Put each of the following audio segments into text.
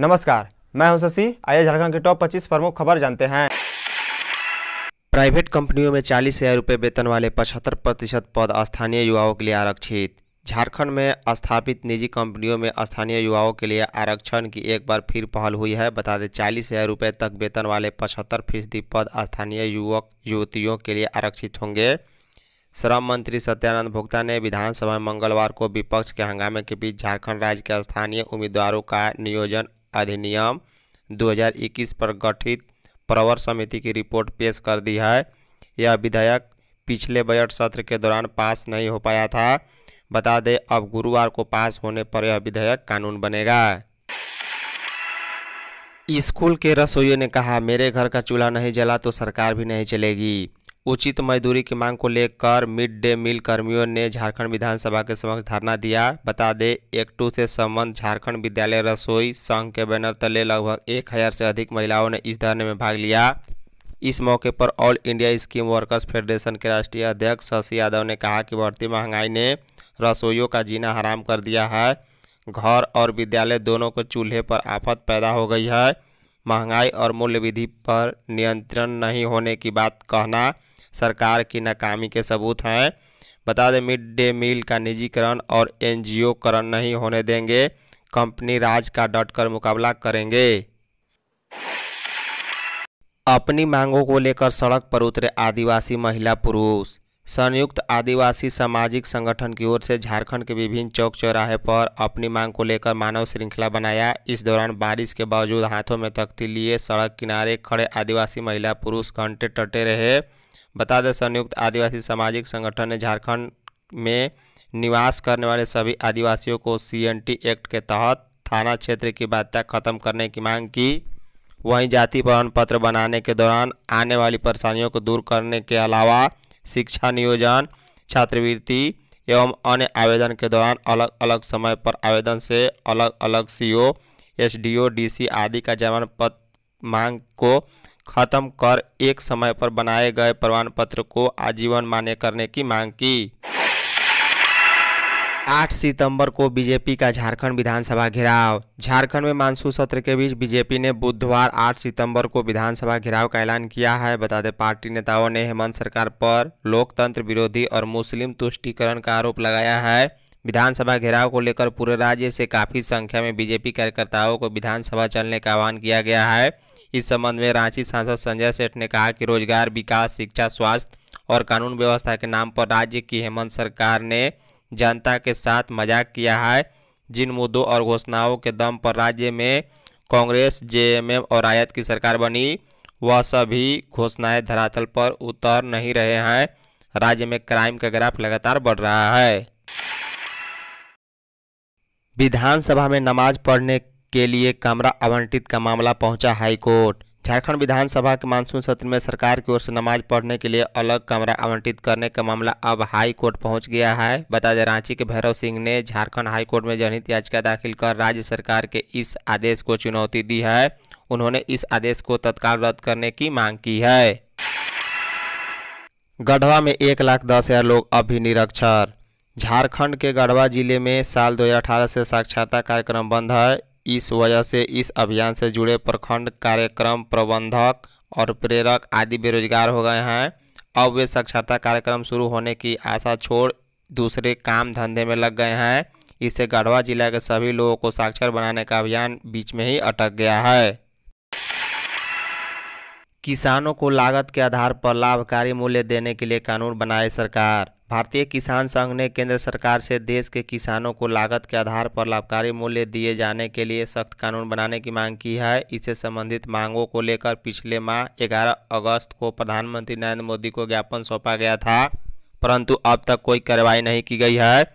नमस्कार मैं हूं शशि आइए झारखंड के टॉप 25 प्रमुख खबर जानते हैं प्राइवेट कंपनियों में चालीस हजार रुपये वेतन वाले पचहत्तर प्रतिशत पद स्थानीय युवाओं के लिए आरक्षित झारखंड में स्थापित निजी कंपनियों में स्थानीय युवाओं के लिए आरक्षण की एक बार फिर पहल हुई है बता दें चालीस हजार रुपये तक वेतन वाले पचहत्तर फीसदी पद स्थानीय युवक युवतियों के लिए आरक्षित होंगे श्रम मंत्री सत्यानंद भोक्ता ने विधानसभा में मंगलवार को विपक्ष के हंगामे के बीच झारखंड राज्य के स्थानीय उम्मीदवारों का नियोजन अधिनियम 2021 पर गठित प्रवर समिति की रिपोर्ट पेश कर दी है यह विधेयक पिछले बजट सत्र के दौरान पास नहीं हो पाया था बता दें अब गुरुवार को पास होने पर यह विधेयक कानून बनेगा स्कूल के रसोइयों ने कहा मेरे घर का चूल्हा नहीं जला तो सरकार भी नहीं चलेगी उचित मजदूरी की मांग को लेकर मिड डे मील कर्मियों ने झारखंड विधानसभा के समक्ष धरना दिया बता दें एक टू से संबंध झारखंड विद्यालय रसोई संघ के बैनर तले लगभग एक हज़ार से अधिक महिलाओं ने इस धरने में भाग लिया इस मौके पर All India Scheme Workers Federation के राष्ट्रीय अध्यक्ष शशि यादव ने कहा कि बढ़ती महंगाई ने रसोइयों का जीना हराम कर दिया है घर और विद्यालय दोनों को चूल्हे पर आफत पैदा हो गई है महंगाई और मूल्य विधि पर नियंत्रण नहीं होने की बात कहना सरकार की नाकामी के सबूत हैं बता दें मिड डे मील का निजीकरण और एनजीओकरण नहीं होने देंगे कंपनी राज का डट कर मुकाबला करेंगे अपनी मांगों को लेकर सड़क पर उतरे आदिवासी महिला पुरुष संयुक्त आदिवासी सामाजिक संगठन की ओर से झारखंड के विभिन्न चौक चौराहे पर अपनी मांग को लेकर मानव श्रृंखला बनाया इस दौरान बारिश के बावजूद हाथों में तख्ती लिए सड़क किनारे खड़े आदिवासी महिला पुरुष घंटे टटे रहे बता दें संयुक्त आदिवासी सामाजिक संगठन ने झारखंड में निवास करने वाले सभी आदिवासियों को सीएनटी एक्ट के तहत थाना क्षेत्र की बाध्यता खत्म करने की मांग की वहीं जाति प्रमाण पत्र बनाने के दौरान आने वाली परेशानियों को दूर करने के अलावा शिक्षा नियोजन छात्रवृत्ति एवं अन्य आवेदन के दौरान अलग अलग समय पर आवेदन से अलग अलग सीओ एसडीओ डीसी आदि का जमानत पत्र मांग को खत्म कर एक समय पर बनाए गए प्रमाण पत्र को आजीवन मान्य करने की मांग की 8 सितंबर को बीजेपी का झारखंड विधानसभा घेराव झारखंड में मानसून सत्र के बीच बीजेपी ने बुधवार 8 सितंबर को विधानसभा घेराव का ऐलान किया है बता दें पार्टी नेताओं ने हेमंत सरकार पर लोकतंत्र विरोधी और मुस्लिम तुष्टिकरण का आरोप लगाया है विधानसभा घेराव को लेकर पूरे राज्य से काफ़ी संख्या में बीजेपी कार्यकर्ताओं को विधानसभा चलने का आह्वान किया गया है इस संबंध में रांची सांसद संजय सेठ ने कहा कि रोजगार विकास शिक्षा स्वास्थ्य और कानून व्यवस्था के नाम पर राज्य की हेमंत सरकार ने जनता के साथ मजाक किया है जिन मुद्दों और घोषणाओं के दम पर राज्य में कांग्रेस जेएमएम और आयत की सरकार बनी वह सभी घोषणाएं धरातल पर उतर नहीं रहे हैं राज्य में क्राइम का ग्राफ लगातार बढ़ रहा है विधानसभा में नमाज पढ़ने के लिए कमरा आवंटित का मामला पहुंचा हाईकोर्ट झारखंड विधानसभा के मानसून सत्र में सरकार की ओर से नमाज पढ़ने के लिए अलग कमरा आवंटित करने का मामला अब हाई कोर्ट पहुंच गया है बता दें रांची के भैरव सिंह ने झारखंड हाई कोर्ट में जनहित याचिका दाखिल कर राज्य सरकार के इस आदेश को चुनौती दी है उन्होंने इस आदेश को तत्काल रद्द करने की मांग की है गढ़वा में एक लाख दस हज़ार लोग अब भी निरक्षर झारखंड के गढ़वा जिले में साल 2018 से साक्षरता कार्यक्रम बंद है इस वजह से इस अभियान से जुड़े प्रखंड कार्यक्रम प्रबंधक और प्रेरक आदि बेरोजगार हो गए हैं अब वे साक्षरता कार्यक्रम शुरू होने की आशा छोड़ दूसरे काम धंधे में लग गए हैं इससे गढ़वा जिला के सभी लोगों को साक्षर बनाने का अभियान बीच में ही अटक गया है किसानों को लागत के आधार पर लाभकारी मूल्य देने के लिए कानून बनाए सरकार भारतीय किसान संघ ने केंद्र सरकार से देश के किसानों को लागत के आधार पर लाभकारी मूल्य दिए जाने के लिए सख्त कानून बनाने की मांग की है इससे संबंधित मांगों को लेकर पिछले माह 11 अगस्त को प्रधानमंत्री नरेंद्र मोदी को ज्ञापन सौंपा गया था परंतु अब तक कोई कार्रवाई नहीं की गई है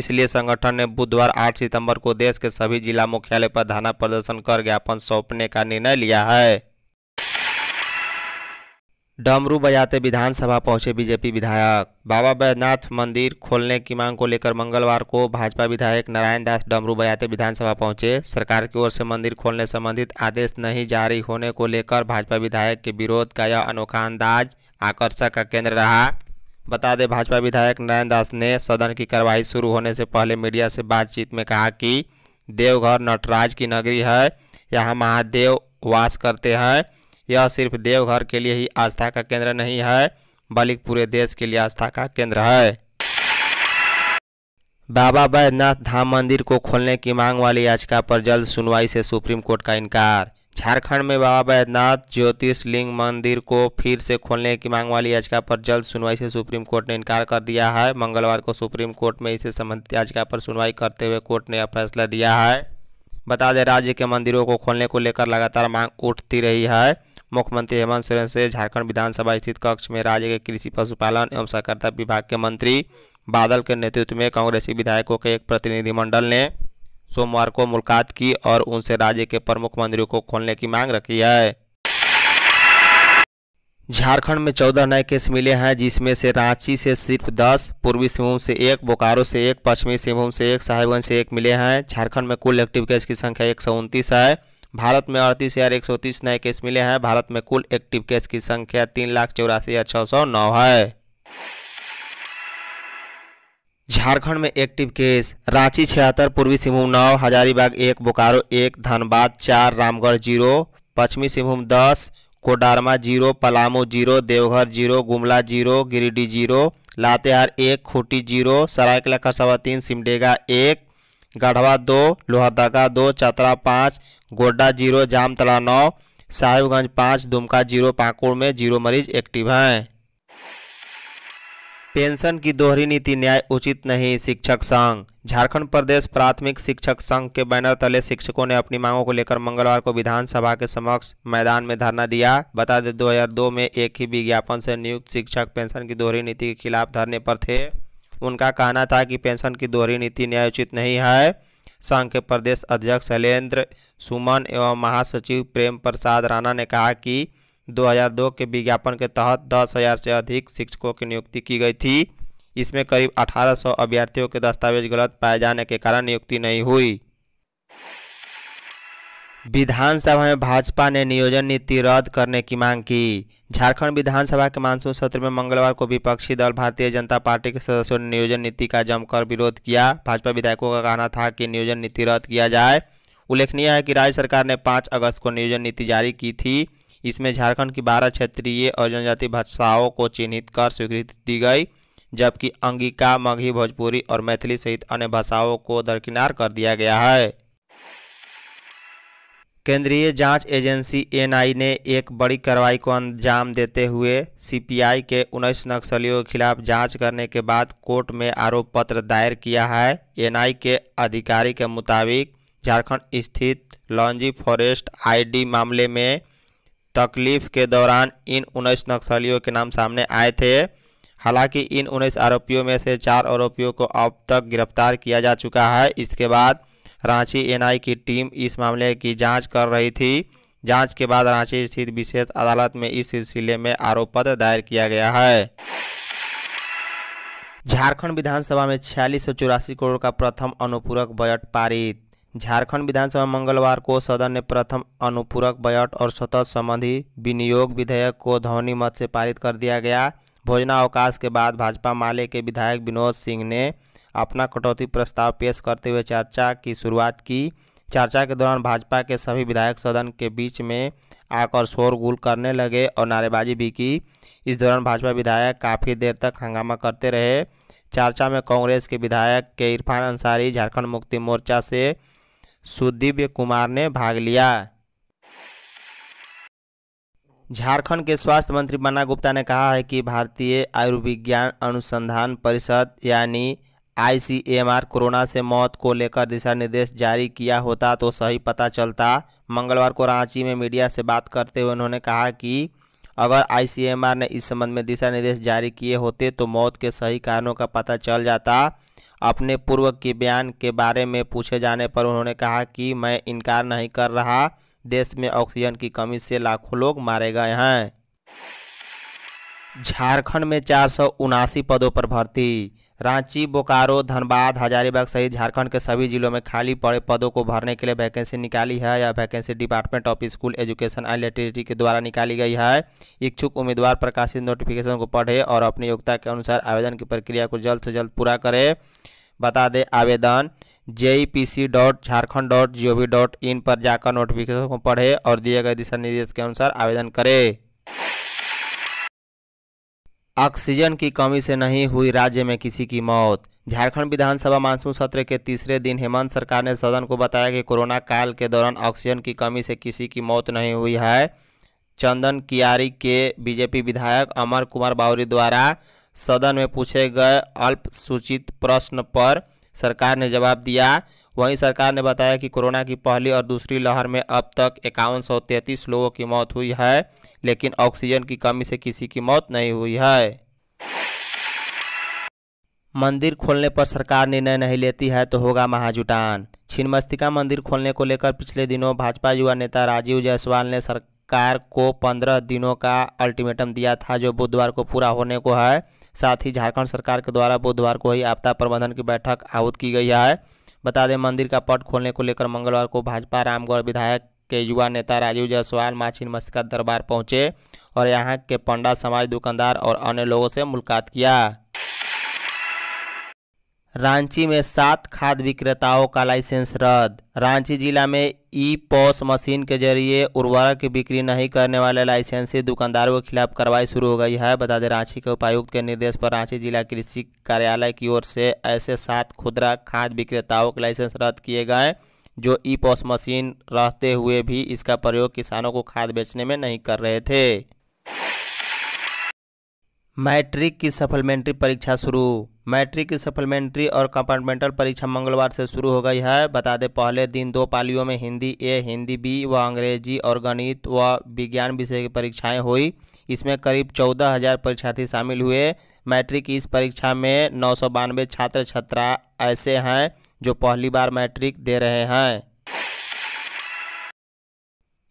इसलिए संगठन ने बुधवार 8 सितंबर को देश के सभी जिला मुख्यालय पर धरना प्रदर्शन कर ज्ञापन सौंपने का निर्णय लिया है डमरू बजाते विधानसभा पहुंचे बीजेपी विधायक बाबा बैद्यनाथ मंदिर खोलने की मांग को लेकर मंगलवार को भाजपा विधायक नारायण दास डमरू बजाते विधानसभा पहुंचे सरकार की ओर से मंदिर खोलने संबंधित आदेश नहीं जारी होने को लेकर भाजपा विधायक के विरोध का यह अनोखा अंदाज आकर्षक का केंद्र रहा बता दें भाजपा विधायक नारायण दास ने सदन की कार्रवाई शुरू होने से पहले मीडिया से बातचीत में कहा कि देवघर नटराज की नगरी है यहाँ महादेव वास करते हैं यह सिर्फ देवघर के लिए ही आस्था का केंद्र नहीं है बल्कि पूरे देश के लिए आस्था का केंद्र है बाबा बैद्यनाथ धाम मंदिर को खोलने की मांग वाली याचिका पर जल्द सुनवाई से सुप्रीम कोर्ट का इनकार झारखंड में बाबा बैद्यनाथ ज्योतिषलिंग मंदिर को फिर से खोलने की मांग वाली याचिका पर जल्द सुनवाई से सुप्रीम कोर्ट ने इनकार कर दिया है मंगलवार को सुप्रीम कोर्ट में इसे संबंधित याचिका पर सुनवाई करते हुए कोर्ट ने यह फैसला दिया है बता दें राज्य के मंदिरों को खोलने को लेकर लगातार मांग उठती रही है मुख्यमंत्री हेमंत सोरेन से झारखंड विधानसभा स्थित कक्ष में राज्य के कृषि पशुपालन एवं सहकारिता विभाग के मंत्री बादल के नेतृत्व में कांग्रेसी विधायकों के एक प्रतिनिधिमंडल ने सोमवार को मुलाकात की और उनसे राज्य के प्रमुख मंदिरों को खोलने की मांग रखी है झारखंड में चौदह नए केस मिले हैं जिसमें से रांची से सिर्फ दस पूर्वी सिंहभूम से एक बोकारो से एक पश्चिमी सिंहभूम से एक साहिबगंज से एक मिले हैं झारखंड में कुल एक्टिव केस की संख्या एक है भारत में अड़तीस हज़ार एक सौ तीस नए केस मिले हैं भारत में कुल एक्टिव केस की संख्या तीन लाख चौरासी हज़ार छः सौ नौ है झारखंड में एक्टिव केस रांची छिहत्तर पूर्वी सिंहभूम नौ हजारीबाग एक बोकारो एक धनबाद चार रामगढ़ जीरो पश्चिमी सिंहभूम दस Koderma zero Palamu zero Deoghar zero Gumla zero Giridih zero Latehar एक खूटी जीरो सरायकला खरसावा तीन सिमडेगा एक गढ़वा दो लोहरदगा दो चतरा पाँच गोड्डा जीरो जामतला नौ साहिबगंज पाँच दुमका जीरो पाकुड़ में जीरो मरीज एक्टिव हैं पेंशन की दोहरी नीति न्याय उचित नहीं शिक्षक संघ झारखंड प्रदेश प्राथमिक शिक्षक संघ के बैनर तले शिक्षकों ने अपनी मांगों को लेकर मंगलवार को विधानसभा के समक्ष मैदान में धरना दिया बता दें 2002 में एक ही विज्ञापन से नियुक्त शिक्षक पेंशन की दोहरी नीति के खिलाफ धरने पर थे उनका कहना था कि पेंशन की दोहरी नीति न्याय उचित नहीं है संघ के प्रदेश अध्यक्ष शैलेंद्र सुमन एवं महासचिव प्रेम प्रसाद राणा ने कहा कि 2002 के विज्ञापन के तहत दस हज़ार से अधिक शिक्षकों की नियुक्ति की गई थी इसमें करीब 1800 अभ्यर्थियों के दस्तावेज गलत पाए जाने के कारण नियुक्ति नहीं हुई विधानसभा में भाजपा ने नियोजन नीति रद्द करने की मांग की झारखंड विधानसभा के मानसून सत्र में मंगलवार को विपक्षी दल भारतीय जनता पार्टी के सदस्यों ने नियोजन नीति का जमकर विरोध किया भाजपा विधायकों का कहना था कि नियोजन नीति रद्द किया जाए उल्लेखनीय है कि राज्य सरकार ने पाँच अगस्त को नियोजन नीति जारी की थी इसमें झारखंड की बारह क्षेत्रीय और जनजातीय भाषाओं को चिन्हित कर स्वीकृति दी गई जबकि अंगिका मघी भोजपुरी और मैथिली सहित अन्य भाषाओं को दरकिनार कर दिया गया है केंद्रीय जांच एजेंसी एनआई ने एक बड़ी कार्रवाई को अंजाम देते हुए सीपीआई के उन्नीस नक्सलियों के खिलाफ जांच करने के बाद कोर्ट में आरोप पत्र दायर किया है एनआई के अधिकारी के मुताबिक झारखंड स्थित लॉन्जी फॉरेस्ट आईडी मामले में तकलीफ के दौरान इन उन्नीस नक्सलियों के नाम सामने आए थे हालांकि इन उन्नीस आरोपियों में से चार आरोपियों को अब तक गिरफ्तार किया जा चुका है इसके बाद रांची एनआई की टीम इस मामले की जांच कर रही थी जांच के बाद रांची स्थित विशेष अदालत में इस सिलसिले में आरोप पत्र दायर किया गया है झारखंड विधानसभा में छियालीस सौ चौरासी करोड़ का प्रथम अनुपूरक बजट पारित झारखंड विधानसभा मंगलवार को सदन ने प्रथम अनुपूरक बजट और सतत संबंधी विनियोग विधेयक को ध्वनि मत से पारित कर दिया गया भोजनावकाश के बाद भाजपा माले के विधायक विनोद सिंह ने अपना कटौती प्रस्ताव पेश करते हुए चर्चा की शुरुआत की चर्चा के दौरान भाजपा के सभी विधायक सदन के बीच में आकर शोरगुल करने लगे और नारेबाजी भी की इस दौरान भाजपा विधायक काफ़ी देर तक हंगामा करते रहे चर्चा में कांग्रेस के विधायक के इरफान अंसारी झारखंड मुक्ति मोर्चा से सुदीव्य कुमार ने भाग लिया झारखंड के स्वास्थ्य मंत्री बन्ना गुप्ता ने कहा है कि भारतीय आयुर्विज्ञान अनुसंधान परिषद यानी आईसीएमआर कोरोना से मौत को लेकर दिशा निर्देश जारी किया होता तो सही पता चलता मंगलवार को रांची में मीडिया से बात करते हुए उन्होंने कहा कि अगर आईसीएमआर ने इस संबंध में दिशा निर्देश जारी किए होते तो मौत के सही कारणों का पता चल जाता अपने पूर्व के बयान के बारे में पूछे जाने पर उन्होंने कहा कि मैं इनकार नहीं कर रहा देश में ऑक्सीजन की कमी से लाखों लोग मारे गए हैं झारखंड में चार पदों पर भर्ती रांची बोकारो धनबाद हजारीबाग सहित झारखंड के सभी जिलों में खाली पड़े पदों को भरने के लिए वैकेंसी निकाली है यह vacancy department of school education and literacy के द्वारा निकाली गई है इच्छुक उम्मीदवार प्रकाशित नोटिफिकेशन को पढ़े और अपनी योग्यता के अनुसार आवेदन की प्रक्रिया को जल्द से जल्द पूरा करें बता दें आवेदन J dot Jharkhand dot G O V dot in पर जाकर नोटिफिकेशन को पढ़े और दिए गए दिशा निर्देश के अनुसार आवेदन करें ऑक्सीजन की कमी से नहीं हुई राज्य में किसी की मौत झारखंड विधानसभा मानसून सत्र के तीसरे दिन हेमंत सरकार ने सदन को बताया कि कोरोना काल के दौरान ऑक्सीजन की कमी से किसी की मौत नहीं हुई है चंदन कियारी के बीजेपी विधायक अमर कुमार बावरी द्वारा सदन में पूछे गए अल्पसूचित प्रश्न पर सरकार ने जवाब दिया वहीं सरकार ने बताया कि कोरोना की पहली और दूसरी लहर में अब तक इक्यावन लोगों की मौत हुई है लेकिन ऑक्सीजन की कमी से किसी की मौत नहीं हुई है मंदिर खोलने पर सरकार निर्णय नहीं लेती है तो होगा महाजुटान छिन्मस्तिका मंदिर खोलने को लेकर पिछले दिनों भाजपा युवा नेता राजीव जायसवाल ने सरकार को पंद्रह दिनों का अल्टीमेटम दिया था जो बुधवार को पूरा होने को है साथ ही झारखंड सरकार के द्वारा बुधवार को ही आपदा प्रबंधन की बैठक आहूत की गई है बता दें मंदिर का पट खोलने को लेकर मंगलवार को भाजपा रामगढ़ विधायक के युवा नेता राजीव जायसवाल माछिन मस्तिका दरबार पहुंचे और यहां के पंडा समाज दुकानदार और अन्य लोगों से मुलाकात किया रांची में सात खाद विक्रेताओं का लाइसेंस रद्द रांची जिला में ई पॉस मशीन के जरिए उर्वरक की बिक्री नहीं करने वाले लाइसेंसी दुकानदारों के खिलाफ कार्रवाई शुरू हो गई है बता दें रांची के उपायुक्त के निर्देश पर रांची जिला कृषि कार्यालय की ओर से ऐसे सात खुदरा खाद विक्रेताओं के लाइसेंस रद्द किए गए जो ई पॉस मशीन रहते हुए भी इसका प्रयोग किसानों को खाद बेचने में नहीं कर रहे थे मैट्रिक की सप्लीमेंट्री परीक्षा शुरू मैट्रिक की सप्लीमेंट्री और कंपार्टमेंटल परीक्षा मंगलवार से शुरू हो गई है बता दें पहले दिन दो पालियों में हिंदी ए हिंदी बी व अंग्रेजी और गणित व विज्ञान विषय की परीक्षाएं हुई इसमें करीब चौदह हजार परीक्षार्थी शामिल हुए मैट्रिक की इस परीक्षा में नौ छात्र छात्रा ऐसे हैं जो पहली बार मैट्रिक दे रहे हैं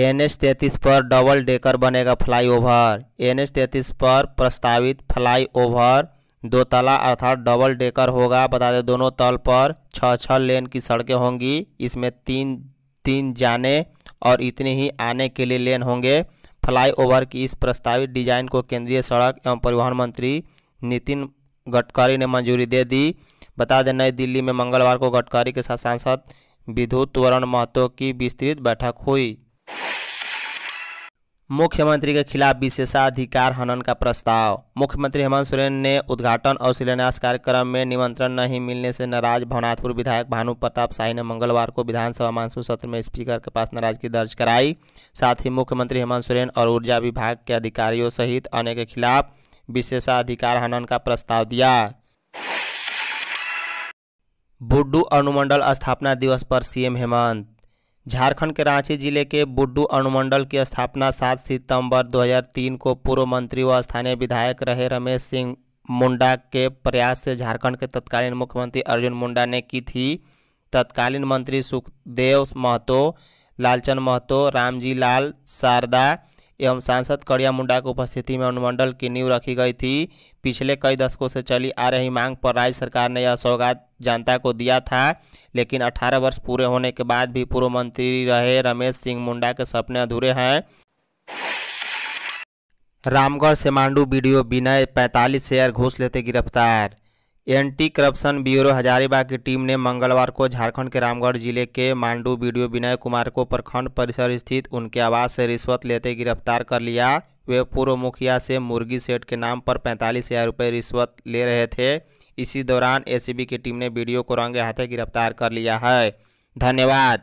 एन एच तैंतीस पर डबल डेकर बनेगा फ्लाईओवर एन एच तैंतीस पर प्रस्तावित फ्लाईओवर दो तला अर्थात डबल डेकर होगा बता दें दोनों तल पर छः छः लेन की सड़कें होंगी इसमें तीन तीन जाने और इतने ही आने के लिए लेन होंगे फ्लाईओवर की इस प्रस्तावित डिजाइन को केंद्रीय सड़क एवं परिवहन मंत्री नितिन गडकरी ने मंजूरी दे दी बता दें नई दिल्ली में मंगलवार को गडकरी के साथ सांसद विद्युत वरण महतो की विस्तृत बैठक हुई मुख्यमंत्री के खिलाफ विशेषाधिकार हनन का प्रस्ताव मुख्यमंत्री हेमंत सोरेन ने उद्घाटन और शिलान्यास कार्यक्रम में निमंत्रण नहीं मिलने से नाराज भवनाथपुर विधायक भानु प्रताप शाही ने मंगलवार को विधानसभा मानसून सत्र में स्पीकर के पास नाराजगी दर्ज कराई साथ ही मुख्यमंत्री हेमंत सोरेन और ऊर्जा विभाग के अधिकारियों सहित अन्य के खिलाफ विशेषाधिकार हनन का प्रस्ताव दिया बुड्डू अनुमंडल स्थापना दिवस पर सीएम हेमंत झारखंड के रांची जिले के बुड्डू अनुमंडल की स्थापना 7 सितंबर 2003 को पूर्व मंत्री व स्थानीय विधायक रहे रमेश सिंह मुंडा के प्रयास से झारखंड के तत्कालीन मुख्यमंत्री अर्जुन मुंडा ने की थी तत्कालीन मंत्री सुखदेव महतो लालचंद महतो रामजी लाल शारदा एवं सांसद कड़िया मुंडा की उपस्थिति में अनुमंडल की नींव रखी गई थी पिछले कई दशकों से चली आ रही मांग पर राज्य सरकार ने यह सौगात जनता को दिया था लेकिन 18 वर्ष पूरे होने के बाद भी पूर्व मंत्री रहे रमेश सिंह मुंडा के सपने अधूरे हैं रामगढ़ से मांडू वीडियो विनय पैंतालीस शेयर घूस लेते गिरफ्तार एंटी करप्शन ब्यूरो हजारीबाग की टीम ने मंगलवार को झारखंड के रामगढ़ जिले के मांडू वीडियो विनय कुमार को प्रखंड परिसर स्थित उनके आवास से रिश्वत लेते गिरफ्तार कर लिया वे पूर्व मुखिया से मुर्गी सेठ के नाम पर पैंतालीस हज़ार रुपये रिश्वत ले रहे थे इसी दौरान एसीबी की टीम ने वीडियो को रंगे हाथे गिरफ्तार कर लिया है धन्यवाद